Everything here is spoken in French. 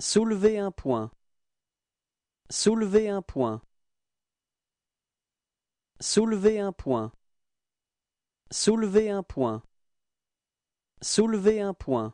Soulever un point. Soulever un point. Soulever un point. Soulever un point. Soulever un point.